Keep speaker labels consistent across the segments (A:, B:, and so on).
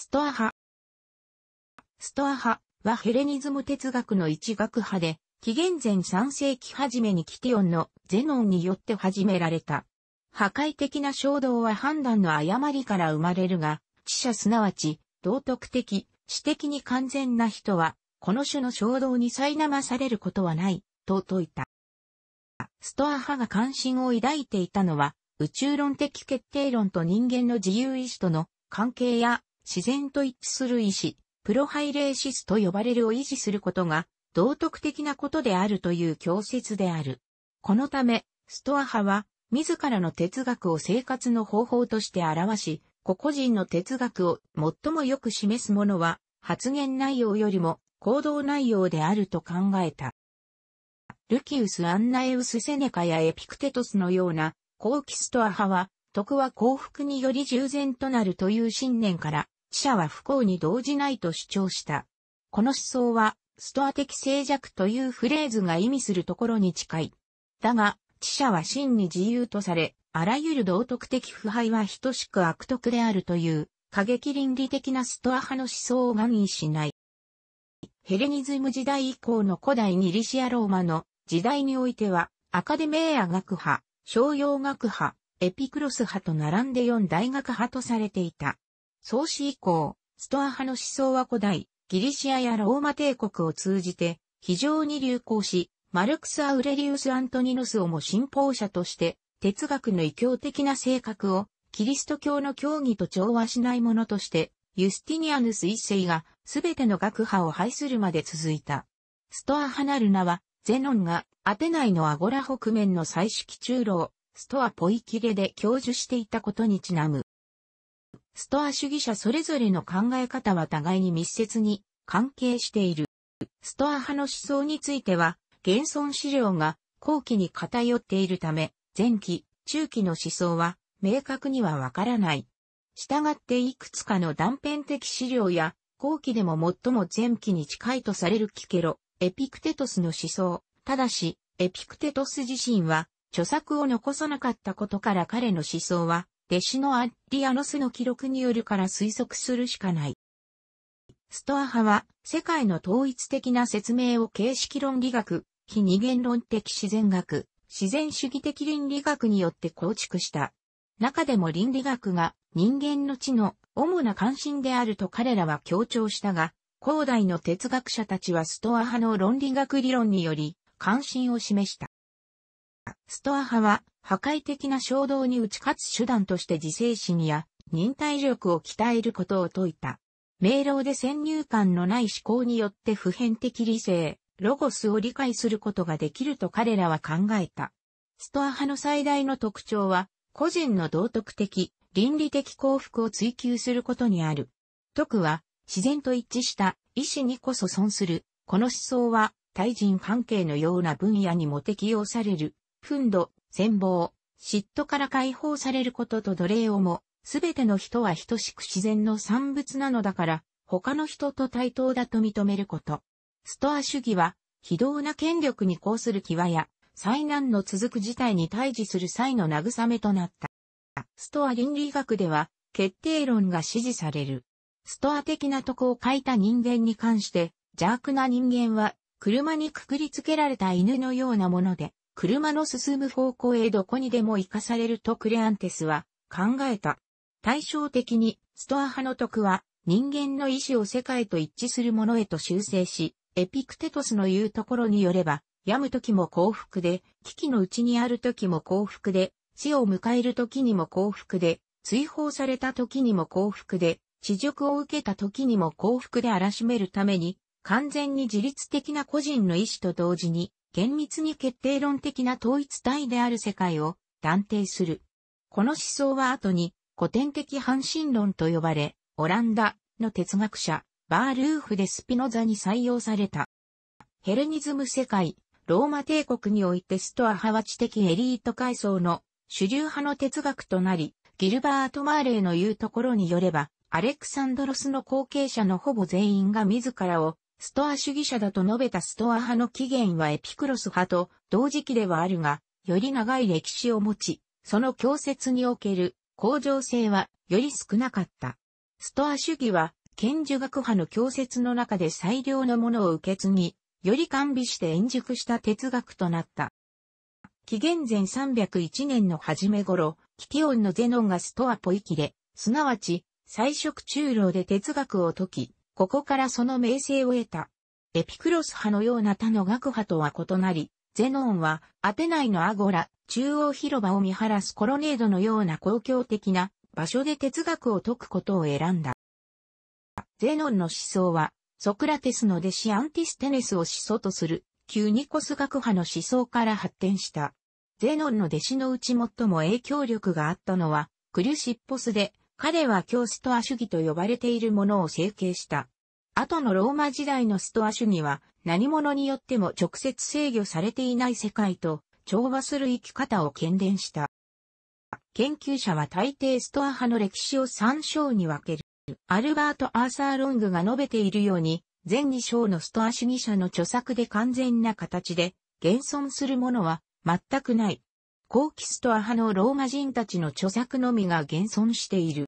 A: ストア派。ストア派はヘレニズム哲学の一学派で、紀元前3世紀初めにキティオンのゼノンによって始められた。破壊的な衝動は判断の誤りから生まれるが、知者すなわち、道徳的、知的に完全な人は、この種の衝動に苛まされることはない、と説いた。ストア派が関心を抱いていたのは、宇宙論的決定論と人間の自由意志との関係や自然と一致する意志、プロハイレーシスと呼ばれるを維持することが、道徳的なことであるという教説である。このため、ストア派は、自らの哲学を生活の方法として表し、個々人の哲学を最もよく示すものは、発言内容よりも行動内容であると考えた。ルキウス・アンナエウス・セネカやエピクテトスのような、後期ストア派は、徳は幸福により従前となるという信念から、死者は不幸に動じないと主張した。この思想は、ストア的静寂というフレーズが意味するところに近い。だが、知者は真に自由とされ、あらゆる道徳的腐敗は等しく悪徳であるという、過激倫理的なストア派の思想を願意しない。ヘレニズム時代以降の古代ギリシアローマの時代においては、アカデメーア学派、商用学派、エピクロス派と並んで4大学派とされていた。創始以降、ストア派の思想は古代、ギリシアやローマ帝国を通じて非常に流行し、マルクス・アウレリウス・アントニヌスをも信奉者として、哲学の異教的な性格を、キリスト教の教義と調和しないものとして、ユスティニアヌス一世がすべての学派を廃するまで続いた。ストア派なる名は、ゼノンがアテナイのアゴラ北面の彩色中老、ストアポイキレで教授していたことにちなむ。ストア主義者それぞれの考え方は互いに密接に関係している。ストア派の思想については、現存資料が後期に偏っているため、前期、中期の思想は明確にはわからない。従っていくつかの断片的資料や、後期でも最も前期に近いとされるキケロ、エピクテトスの思想。ただし、エピクテトス自身は著作を残さなかったことから彼の思想は弟子のアッリアノスの記録によるから推測するしかない。ストア派は、世界の統一的な説明を形式論理学、非二元論的自然学、自然主義的倫理学によって構築した。中でも倫理学が人間の知の主な関心であると彼らは強調したが、後代の哲学者たちはストア派の論理学理論により関心を示した。ストア派は破壊的な衝動に打ち勝つ手段として自制心や忍耐力を鍛えることを説いた。明朗で先入観のない思考によって普遍的理性、ロゴスを理解することができると彼らは考えた。ストア派の最大の特徴は、個人の道徳的、倫理的幸福を追求することにある。徳は、自然と一致した意志にこそ損する。この思想は、対人関係のような分野にも適用される憤怒、戦望、嫉妬から解放されることと奴隷をも、すべての人は等しく自然の産物なのだから、他の人と対等だと認めること。ストア主義は、非道な権力に抗する際や、災難の続く事態に対峙する際の慰めとなった。ストア倫理学では、決定論が支持される。ストア的なとこを書いた人間に関して、邪悪な人間は、車にくくりつけられた犬のようなもので、車の進む方向へどこにでも生かされるとクレアンテスは考えた。対照的に、ストア派の徳は、人間の意志を世界と一致するものへと修正し、エピクテトスの言うところによれば、病む時も幸福で、危機のうちにある時も幸福で、死を迎える時にも幸福で、追放された時にも幸福で、恥辱を受けた時にも幸福で荒らしめるために、完全に自律的な個人の意志と同時に、厳密に決定論的な統一体である世界を断定する。この思想は後に古典的半身論と呼ばれ、オランダの哲学者、バールーフ・デ・スピノザに採用された。ヘレニズム世界、ローマ帝国においてストア派は知的エリート階層の主流派の哲学となり、ギルバート・マーレーの言うところによれば、アレクサンドロスの後継者のほぼ全員が自らをストア主義者だと述べたストア派の起源はエピクロス派と同時期ではあるが、より長い歴史を持ち、その教説における向上性はより少なかった。ストア主義は、賢儒学派の教説の中で最良のものを受け継ぎ、より完備して円熟した哲学となった。紀元前301年の初め頃、キティオンのゼノンがストアポイキレ、すなわち、彩色中老で哲学を解き、ここからその名声を得た。エピクロス派のような他の学派とは異なり、ゼノンはアテナイのアゴラ、中央広場を見晴らすコロネードのような公共的な場所で哲学を説くことを選んだ。ゼノンの思想は、ソクラテスの弟子アンティステネスを思想とする、旧ニコス学派の思想から発展した。ゼノンの弟子のうち最も影響力があったのは、クリュシッポスで、彼は教ストア主義と呼ばれているものを成形した。後のローマ時代のストア主義は何者によっても直接制御されていない世界と調和する生き方を懸念した。研究者は大抵ストア派の歴史を三章に分ける。アルバート・アーサー・ロングが述べているように、前二章のストア主義者の著作で完全な形で、現存するものは全くない。コーキストア派のローマ人たちの著作のみが現存している。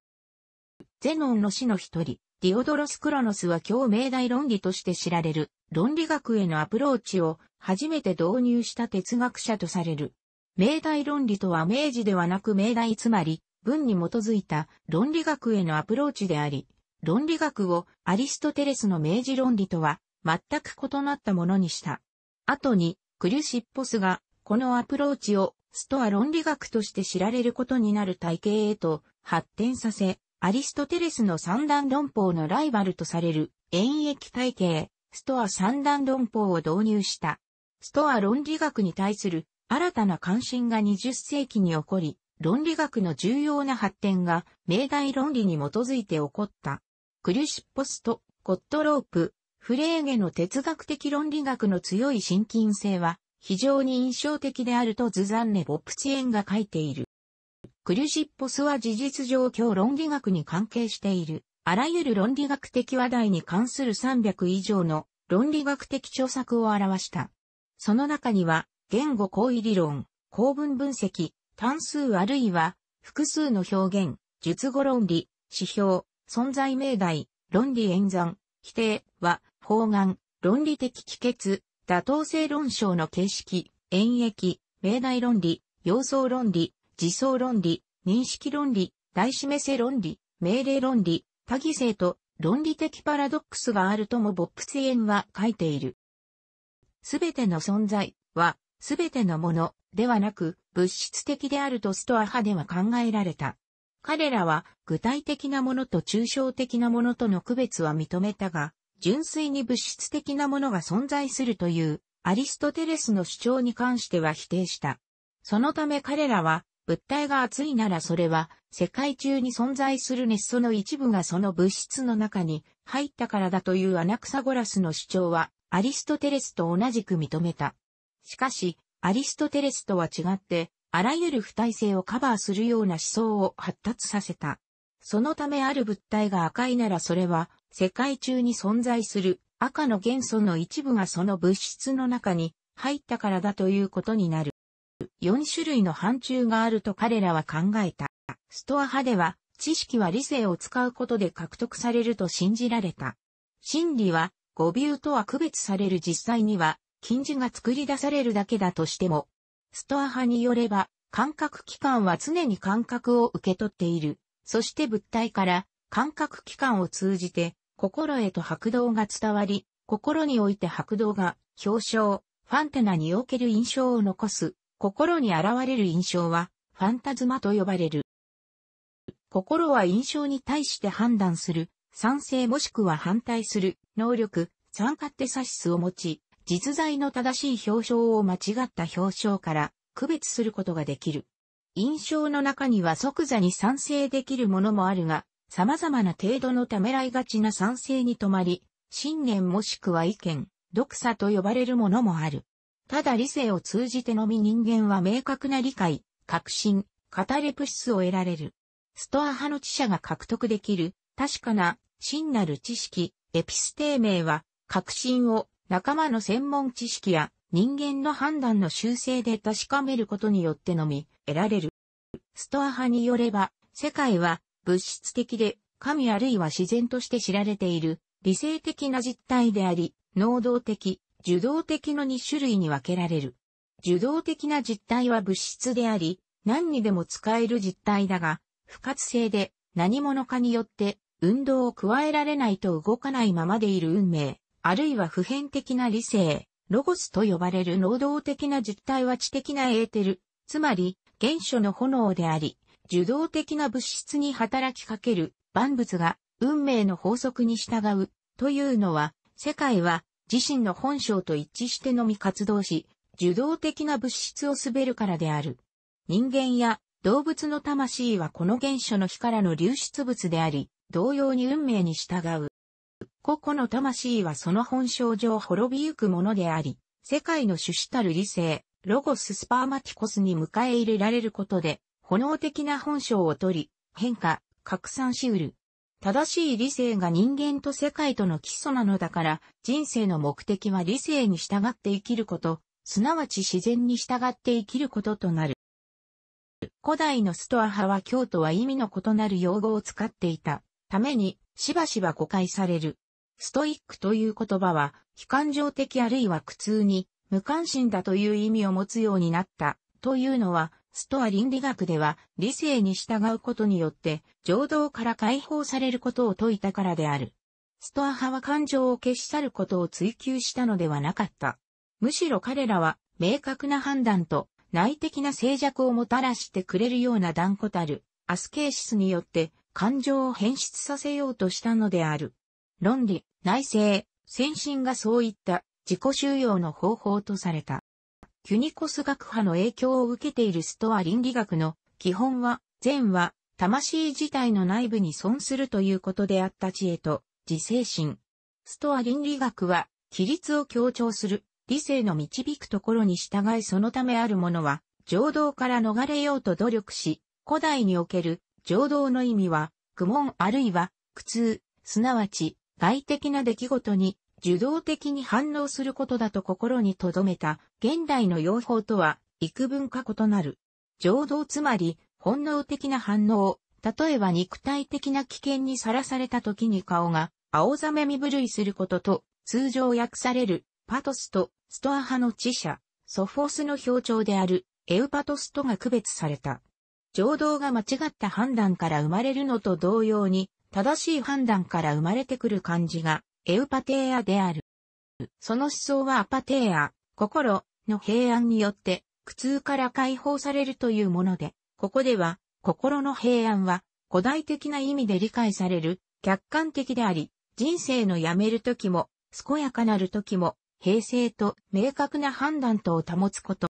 A: ゼノンの死の一人、ディオドロス・クロノスは今日命題論理として知られる論理学へのアプローチを初めて導入した哲学者とされる。命題論理とは明治ではなく命題つまり文に基づいた論理学へのアプローチであり、論理学をアリストテレスの明治論理とは全く異なったものにした。後にクリュシッポスがこのアプローチをストア論理学として知られることになる体系へと発展させ、アリストテレスの三段論法のライバルとされる演疫体系、ストア三段論法を導入した。ストア論理学に対する新たな関心が20世紀に起こり、論理学の重要な発展が命題論理に基づいて起こった。クリュシッポスト、コットロープ、フレーゲの哲学的論理学の強い親近性は、非常に印象的であるとズザンネ・ボプチエンが書いている。クリュシッポスは事実上今日論理学に関係している、あらゆる論理学的話題に関する300以上の論理学的著作を表した。その中には、言語行為理論、構文分析、単数あるいは複数の表現、述語論理、指標、存在命題、論理演算、否定は、方眼、論理的帰結、妥当性論証の形式、演繹、命題論理、様相論理、自相論理、認識論理、大示せ論理、命令論理、多義性と論理的パラドックスがあるともボップツエンは書いている。すべての存在は、すべてのものではなく、物質的であるとストア派では考えられた。彼らは具体的なものと抽象的なものとの区別は認めたが、純粋に物質的なものが存在するというアリストテレスの主張に関しては否定した。そのため彼らは物体が熱いならそれは世界中に存在する熱素の一部がその物質の中に入ったからだというアナクサゴラスの主張はアリストテレスと同じく認めた。しかし、アリストテレスとは違って、あらゆる不体性をカバーするような思想を発達させた。そのためある物体が赤いならそれは世界中に存在する赤の元素の一部がその物質の中に入ったからだということになる。4種類の範疇があると彼らは考えた。ストア派では、知識は理性を使うことで獲得されると信じられた。真理は、語尾とは区別される実際には、禁止が作り出されるだけだとしても、ストア派によれば、感覚器官は常に感覚を受け取っている。そして物体から感覚器官を通じて心へと白道が伝わり、心において白道が表彰、ファンテナにおける印象を残す、心に現れる印象は、ファンタズマと呼ばれる。心は印象に対して判断する、賛成もしくは反対する、能力、参加って差し数を持ち、実在の正しい表彰を間違った表彰から区別することができる。印象の中には即座に賛成できるものもあるが、様々な程度のためらいがちな賛成に止まり、信念もしくは意見、読者と呼ばれるものもある。ただ理性を通じてのみ人間は明確な理解、確信、カタレプシスを得られる。ストア派の知者が獲得できる、確かな、真なる知識、エピステーメは、確信を仲間の専門知識や人間の判断の修正で確かめることによってのみ得られる。ストア派によれば、世界は物質的で、神あるいは自然として知られている、理性的な実体であり、能動的、受動的の2種類に分けられる。受動的な実体は物質であり、何にでも使える実体だが、不活性で何者かによって運動を加えられないと動かないままでいる運命、あるいは普遍的な理性、ロゴスと呼ばれる能動的な実体は知的なエーテル、つまり原初の炎であり、受動的な物質に働きかける万物が運命の法則に従うというのは、世界は自身の本性と一致してのみ活動し、受動的な物質を滑るからである。人間や動物の魂はこの原初の日からの流出物であり、同様に運命に従う。個々の魂はその本性上滅びゆくものであり、世界の主子たる理性、ロゴス・スパーマティコスに迎え入れられることで、能的な本性を取り、変化、拡散しうる。正しい理性が人間と世界との基礎なのだから、人生の目的は理性に従って生きること、すなわち自然に従って生きることとなる。古代のストア派は京都は意味の異なる用語を使っていたために、しばしば誤解される。ストイックという言葉は、非感情的あるいは苦痛に、無関心だという意味を持つようになった、というのは、ストア倫理学では理性に従うことによって情動から解放されることを説いたからである。ストア派は感情を消し去ることを追求したのではなかった。むしろ彼らは明確な判断と内的な静寂をもたらしてくれるような断固たるアスケーシスによって感情を変質させようとしたのである。論理、内政、先進がそういった自己収容の方法とされた。キュニコス学派の影響を受けているストア倫理学の基本は、善は、魂自体の内部に存するということであった知恵と、自制心。ストア倫理学は、規律を強調する、理性の導くところに従いそのためあるものは、情動から逃れようと努力し、古代における情動の意味は、苦悶あるいは苦痛、すなわち外的な出来事に受動的に反応することだと心に留めた現代の用法とは幾分か異なる。情動つまり本能的な反応、例えば肉体的な危険にさらされた時に顔が青ざめ身震いすることと通常訳されるパトスとストア派の知者、ソフォスの表徴であるエウパトスとが区別された。情動が間違った判断から生まれるのと同様に正しい判断から生まれてくる感じがエウパテーアである。その思想はアパテーア、心の平安によって苦痛から解放されるというもので、ここでは心の平安は古代的な意味で理解される客観的であり、人生のやめる時も健やかなる時も平静と明確な判断とを保つこと。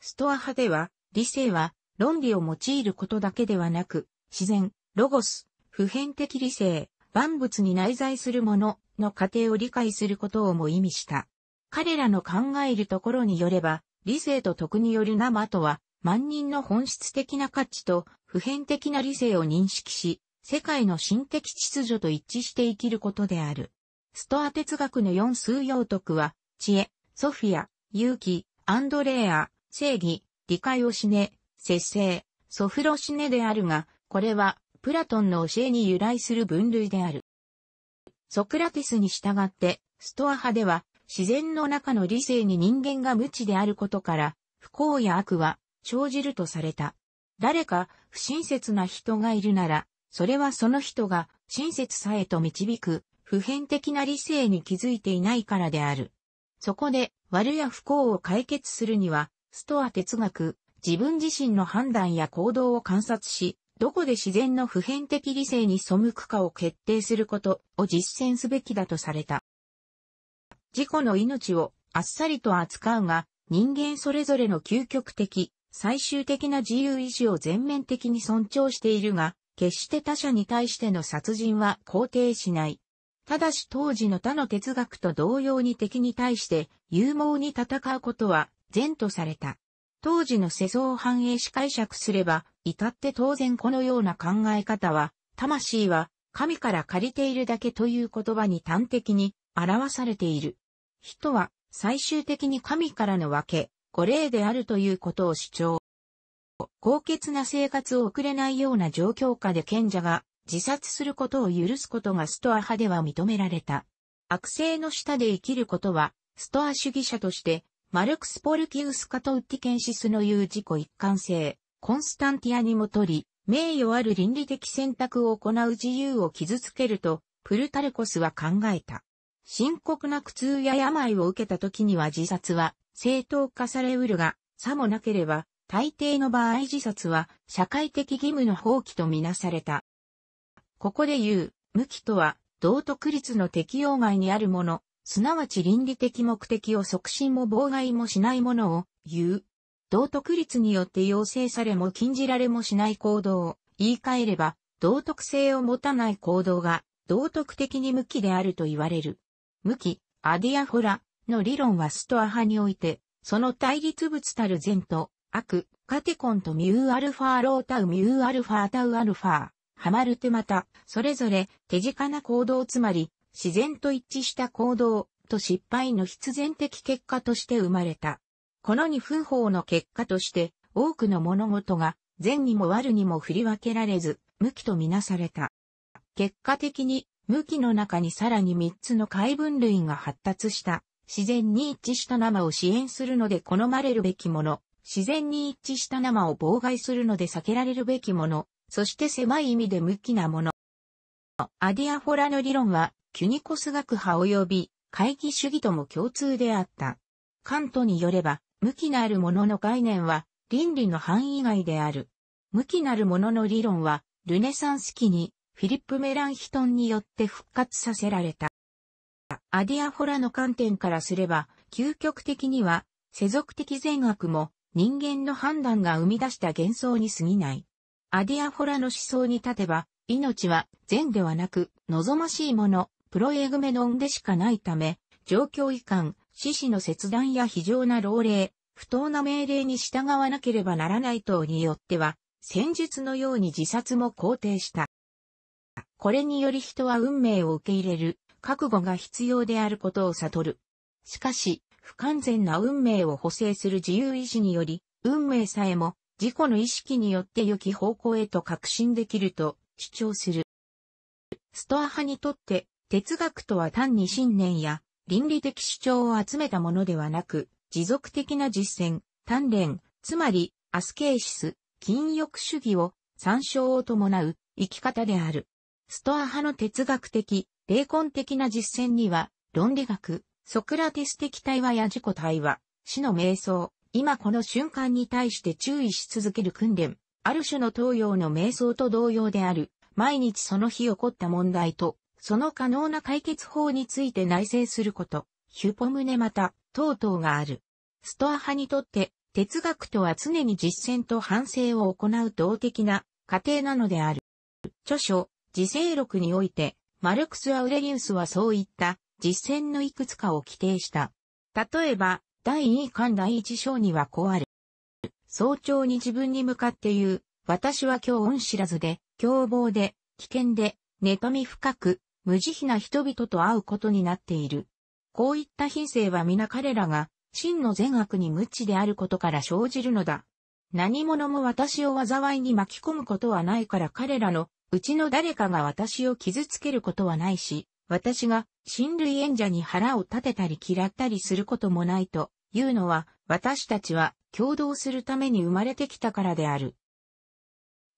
A: ストア派では理性は論理を用いることだけではなく、自然、ロゴス、普遍的理性、万物に内在するものの過程を理解することをも意味した。彼らの考えるところによれば、理性と徳による生とは、万人の本質的な価値と普遍的な理性を認識し、世界の心的秩序と一致して生きることである。ストア哲学の四数要徳は、知恵、ソフィア、勇気、アンドレア、正義、理解をしね、節制、ソフロシネであるが、これはプラトンの教えに由来する分類である。ソクラテスに従って、ストア派では、自然の中の理性に人間が無知であることから、不幸や悪は生じるとされた。誰か不親切な人がいるなら、それはその人が親切さへと導く、普遍的な理性に気づいていないからである。そこで、悪や不幸を解決するには、ストア哲学、自分自身の判断や行動を観察し、どこで自然の普遍的理性に背くかを決定することを実践すべきだとされた。自己の命をあっさりと扱うが、人間それぞれの究極的、最終的な自由意志を全面的に尊重しているが、決して他者に対しての殺人は肯定しない。ただし当時の他の哲学と同様に敵に対して勇猛に戦うことは善とされた。当時の世相を反映し解釈すれば、至って当然このような考え方は、魂は神から借りているだけという言葉に端的に表されている。人は最終的に神からの分け、御霊であるということを主張。高潔な生活を送れないような状況下で賢者が自殺することを許すことがストア派では認められた。悪性の下で生きることは、ストア主義者として、マルクス・ポルキウス・カトウッティケンシスの言う自己一貫性、コンスタンティアにもとり、名誉ある倫理的選択を行う自由を傷つけると、プルタルコスは考えた。深刻な苦痛や病を受けた時には自殺は正当化されうるが、さもなければ、大抵の場合自殺は社会的義務の放棄とみなされた。ここで言う、無期とは、道徳律の適用外にあるもの、すなわち倫理的目的を促進も妨害もしないものを言う。道徳律によって要請されも禁じられもしない行動を言い換えれば、道徳性を持たない行動が道徳的に無期であると言われる。無期、アディアフォラの理論はストア派において、その対立物たる善と悪、カテコンとミューアルファロータウミューアルファタウアルファ、ハマルテまた、それぞれ手近な行動つまり、自然と一致した行動と失敗の必然的結果として生まれた。この二分法の結果として、多くの物事が、善にも悪にも振り分けられず、無期とみなされた。結果的に、無期の中にさらに三つの解分類が発達した、自然に一致した生を支援するので好まれるべきもの、自然に一致した生を妨害するので避けられるべきもの、そして狭い意味で無期なもの。アディアフォラの理論は、キュニコス学派及び、会議主義とも共通であった。カントによれば、無機なるものの概念は倫理の範囲外である。無機なるものの理論は、ルネサンス期にフィリップ・メランヒトンによって復活させられた。アディアフォラの観点からすれば、究極的には、世俗的善悪も人間の判断が生み出した幻想に過ぎない。アディアフォラの思想に立てば、命は善ではなく、望ましいもの、プロエグメノンでしかないため、状況遺憾、獅子の切断や非常な老齢、不当な命令に従わなければならない等によっては、戦術のように自殺も肯定した。これにより人は運命を受け入れる、覚悟が必要であることを悟る。しかし、不完全な運命を補正する自由意志により、運命さえも自己の意識によって良き方向へと確信できると主張する。ストア派にとって哲学とは単に信念や倫理的主張を集めたものではなく、持続的な実践、鍛錬、つまり、アスケーシス、禁欲主義を、参照を伴う、生き方である。ストア派の哲学的、霊魂的な実践には、論理学、ソクラテス的対話や自己対話、死の瞑想、今この瞬間に対して注意し続ける訓練、ある種の東洋の瞑想と同様である、毎日その日起こった問題とその可能な解決法について内省すること、ヒュポムネまた、等々がある。ストア派にとって、哲学とは常に実践と反省を行う動的な過程なのである。著書、自省録において、マルクス・アウレリウスはそういった実践のいくつかを規定した。例えば、第2巻第1章にはこうある。早朝に自分に向かって言う、私は今日恩知らずで、凶暴で、危険で、妬み深く、無慈悲な人々と会うことになっている。こういった品性は皆彼らが、真の善悪に無知であることから生じるのだ。何者も私を災いに巻き込むことはないから彼らのうちの誰かが私を傷つけることはないし、私が親類縁者に腹を立てたり嫌ったりすることもないというのは、私たちは共同するために生まれてきたからである。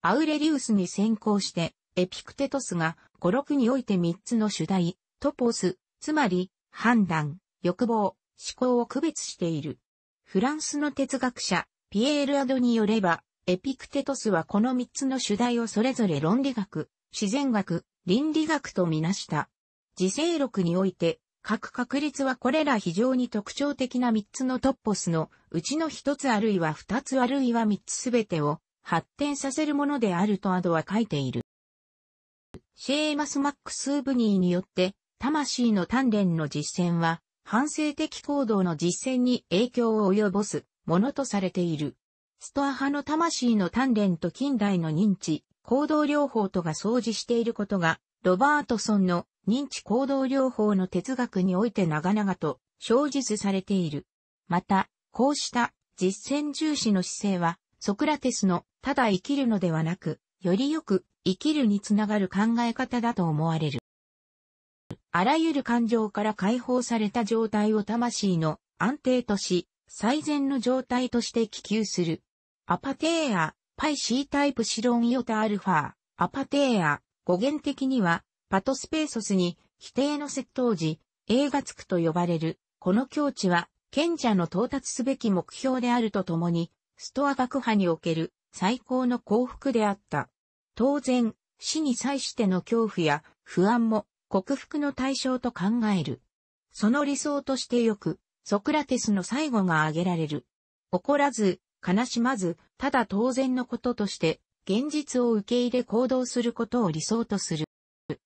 A: アウレリウスに先行して、エピクテトスが語録において3つの主題、トポス、つまり、判断、欲望、思考を区別している。フランスの哲学者、ピエール・アドによれば、エピクテトスはこの3つの主題をそれぞれ論理学、自然学、倫理学とみなした。自生録において、各確率はこれら非常に特徴的な3つのトッポスのうちの1つあるいは2つあるいは3つすべてを発展させるものであるとアドは書いている。シェーマス・マックスーブニーによって、魂の鍛錬の実践は、反省的行動の実践に影響を及ぼすものとされている。ストア派の魂の鍛錬と近代の認知、行動療法とが相似していることが、ロバートソンの認知行動療法の哲学において長々と小述されている。また、こうした実践重視の姿勢は、ソクラテスのただ生きるのではなく、よりよく生きるにつながる考え方だと思われる。あらゆる感情から解放された状態を魂の安定とし、最善の状態として希求する。アパテーア、パイシータイプシロンイオタアルファ、アパテーア、語源的には、パトスペーソスに、否定の窃盗時、映画つくと呼ばれる。この境地は、賢者の到達すべき目標であるとともに、ストア学派における最高の幸福であった。当然、死に際しての恐怖や不安も克服の対象と考える。その理想としてよく、ソクラテスの最後が挙げられる。怒らず、悲しまず、ただ当然のこととして、現実を受け入れ行動することを理想とする。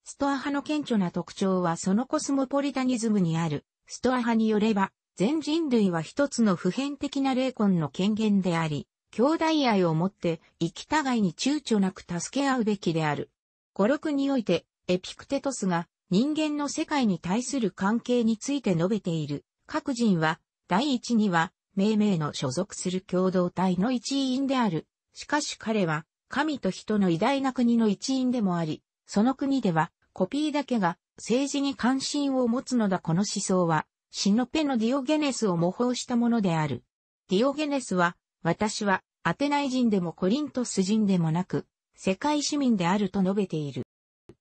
A: ストア派の顕著な特徴はそのコスモポリタニズムにある。ストア派によれば、全人類は一つの普遍的な霊魂の権限であり、兄弟愛をもって、生きたがいに躊躇なく助け合うべきである。五六において、エピクテトスが人間の世界に対する関係について述べている。各人は、第一には、命名の所属する共同体の一員である。しかし彼は、神と人の偉大な国の一員でもあり、その国では、コピーだけが政治に関心を持つのだこの思想は、シノペのディオゲネスを模倣したものである。ディオゲネスは、私はアテナイ人でもコリントス人でもなく、世界市民であると述べている。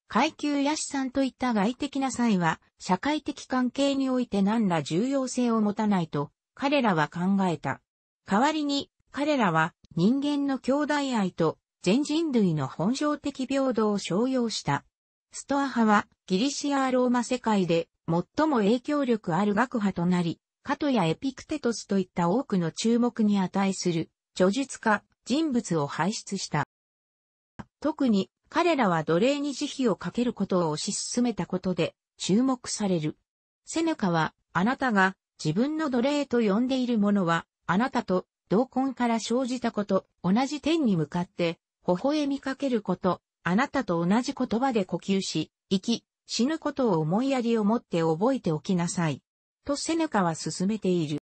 A: 階級や資産といった外的な際は、社会的関係において何ら重要性を持たないと、彼らは考えた。代わりに、彼らは人間の兄弟愛と全人類の本性的平等を商用した。ストア派はギリシアローマ世界で最も影響力ある学派となり、カトやエピクテトスといった多くの注目に値する、叙述家、人物を輩出した。特に、彼らは奴隷に慈悲をかけることを推し進めたことで、注目される。セネカは、あなたが自分の奴隷と呼んでいるものは、あなたと同婚から生じたこと、同じ天に向かって、微笑みかけること、あなたと同じ言葉で呼吸し、生き、死ぬことを思いやりを持って覚えておきなさい。とセネカは進めている。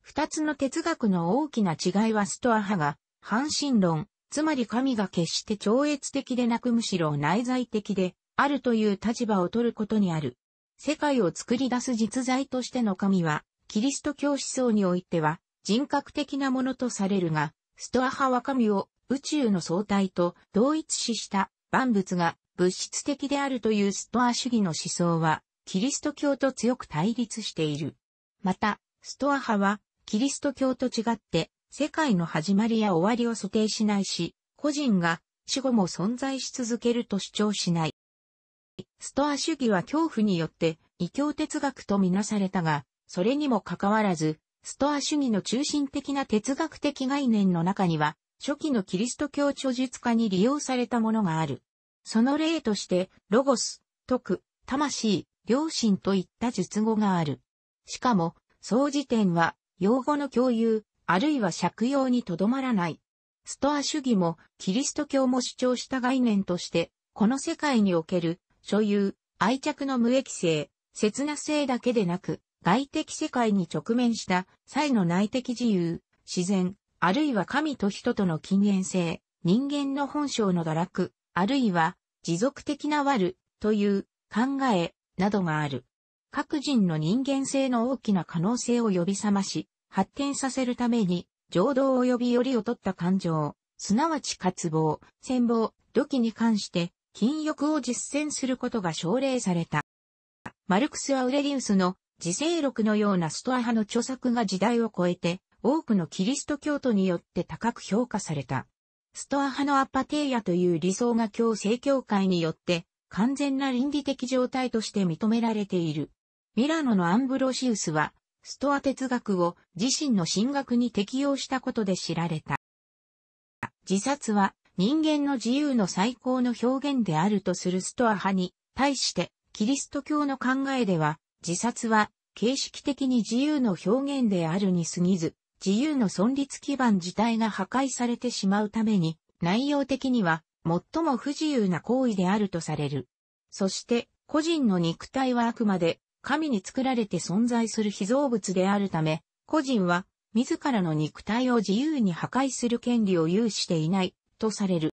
A: 二つの哲学の大きな違いはストア派が、半信論、つまり神が決して超越的でなくむしろ内在的で、あるという立場を取ることにある。世界を作り出す実在としての神は、キリスト教思想においては、人格的なものとされるが、ストア派は神を宇宙の総体と同一視した万物が物質的であるというストア主義の思想は、キリスト教と強く対立している。また、ストア派は、キリスト教と違って、世界の始まりや終わりを想定しないし、個人が死後も存在し続けると主張しない。ストア主義は恐怖によって異教哲学とみなされたが、それにもかかわらず、ストア主義の中心的な哲学的概念の中には、初期のキリスト教著述家に利用されたものがある。その例として、ロゴス、徳、魂、良心といった術語がある。しかも、総辞典は、用語の共有、あるいは借用にとどまらない。ストア主義も、キリスト教も主張した概念として、この世界における、所有、愛着の無益性、切な性だけでなく、外的世界に直面した際の内的自由、自然、あるいは神と人との禁煙性、人間の本性の堕落、あるいは持続的な悪という考え、などがある。各人の人間性の大きな可能性を呼び覚まし、発展させるために、情動及びよりを取った感情、すなわち渇望、戦望、土器に関して、禁欲を実践することが奨励された。マルクス・アウレリウスの自制録のようなストア派の著作が時代を超えて、多くのキリスト教徒によって高く評価された。ストア派のアッパテイアという理想が共正教会によって完全な倫理的状態として認められている。ミラノのアンブロシウスは、ストア哲学を自身の神学に適用したことで知られた。自殺は人間の自由の最高の表現であるとするストア派に対して、キリスト教の考えでは、自殺は形式的に自由の表現であるに過ぎず、自由の存立基盤自体が破壊されてしまうために、内容的には最も不自由な行為であるとされる。そして、個人の肉体はあくまで、神に作られて存在する被造物であるため、個人は、自らの肉体を自由に破壊する権利を有していない、とされる。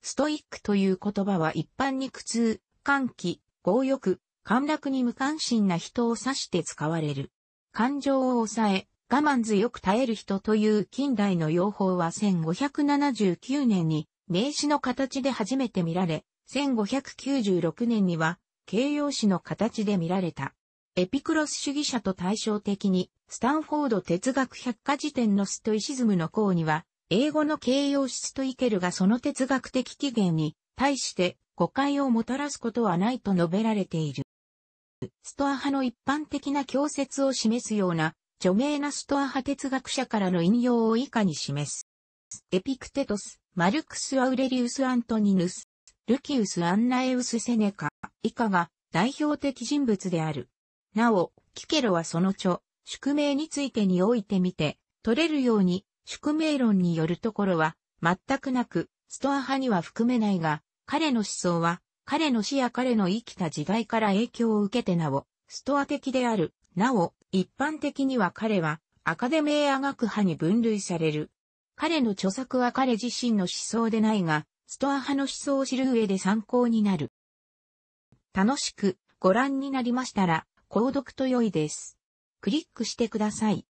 A: ストイックという言葉は一般に苦痛、歓喜、強欲、陥落に無関心な人を指して使われる。感情を抑え、我慢強く耐える人という近代の用法は1579年に名詞の形で初めて見られ、1596年には形容詞の形で見られた。エピクロス主義者と対照的に、スタンフォード哲学百科事典のストイシズムの項には、英語の形容詞ストイケルがその哲学的起源に対して誤解をもたらすことはないと述べられている。ストア派の一般的な教説を示すような著名なストア派哲学者からの引用を以下に示す。エピクテトス、マルクス・アウレリウス・アントニヌス、ルキウス・アンナエウス・セネカ、以下が代表的人物である。なお、キケロはその著、宿命についてにおいてみて、取れるように、宿命論によるところは、全くなく、ストア派には含めないが、彼の思想は、彼の死や彼の生きた時代から影響を受けてなお、ストア的である。なお、一般的には彼は、アカデミーア学派に分類される。彼の著作は彼自身の思想でないが、ストア派の思想を知る上で参考になる。楽しくご覧になりましたら、購読と良いです。クリックしてください。